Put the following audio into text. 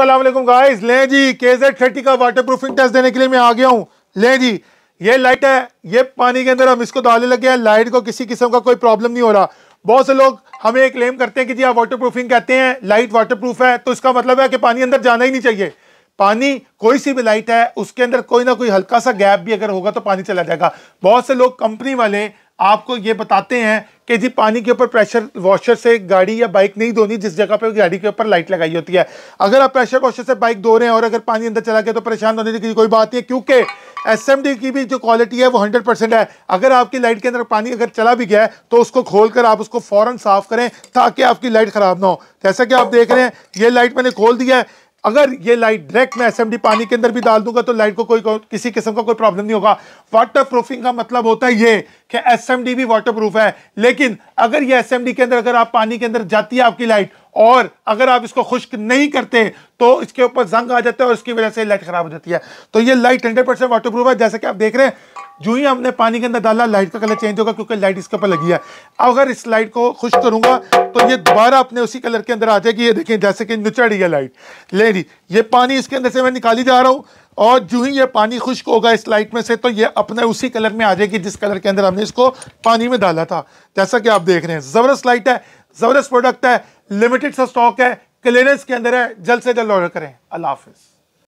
Aslam guys ले जी के जेड थर्टी का वाटर प्रूफिंग टेस्ट देने के लिए मैं आ गया हूँ ले जी ये लाइट है ये पानी के अंदर हम इसको डालने लगे हैं लाइट को किसी किस्म का कोई प्रॉब्लम नहीं हो रहा बहुत से लोग हमें क्लेम करते हैं कि जी आप वाटर प्रूफिंग कहते हैं लाइट वाटर प्रूफ है तो इसका मतलब है कि पानी अंदर जाना ही नहीं चाहिए पानी कोई सी भी लाइट है उसके अंदर कोई ना कोई हल्का सा गैप भी अगर होगा तो पानी चला जाएगा बहुत से लोग कंपनी वाले आपको ये बताते हैं कि जी पानी के ऊपर प्रेशर वॉशर से गाड़ी या बाइक नहीं धोनी जिस जगह पे गाड़ी के ऊपर लाइट लगाई होती है अगर आप प्रेशर वॉशर से बाइक धो रहे हैं और अगर पानी अंदर चला गया तो परेशान होने की कोई बात नहीं है क्योंकि एस की भी जो क्वालिटी है वो हंड्रेड परसेंट है अगर आपकी लाइट के अंदर पानी अगर चला भी गया है तो उसको खोल आप उसको फ़ौरन साफ़ करें ताकि आपकी लाइट ख़राब ना हो जैसा कि आप देख रहे हैं ये लाइट मैंने खोल दिया है अगर ये लाइट डायरेक्ट मैं एसएमडी पानी के अंदर भी डाल दूंगा तो लाइट को कोई को, किसी किस्म का कोई प्रॉब्लम नहीं होगा वाटर प्रूफिंग का मतलब होता है ये कि एसएमडी भी वाटर प्रूफ है लेकिन अगर ये एसएमडी के अंदर अगर आप पानी के अंदर जाती है आपकी लाइट और अगर आप इसको खुश्क नहीं करते तो इसके ऊपर जंग आ जाता है और इसकी वजह से लाइट खराब हो जाती है तो ये light hundred percent water proof है जैसे कि आप देख रहे हैं जो ही हमने पानी के अंदर डाला लाइट का कलर चेंज होगा क्योंकि लाइट इसके ऊपर लगी है अगर इस लाइट को खुश करूंगा तो ये दोबारा अपने उसी कलर के अंदर आ जाएगी ये देखें जैसे कि नुचड़ी है लाइट ले ये पानी इसके अंदर से मैं निकाली जा रहा हूँ और जो ही ये पानी खुश्क होगा इस लाइट में से तो ये अपने उसी कलर में आ जाएगी जिस कलर के अंदर हमने इसको पानी में डाला था जैसा कि आप देख रहे हैं ज़बरदस्त लाइट है ज़बरदस्त प्रोडक्ट है लिमिटेड सा स्टॉक है क्लियरेंस के अंदर है जल्द से जल्द ऑर्डर करें अल्लाह हाफिज़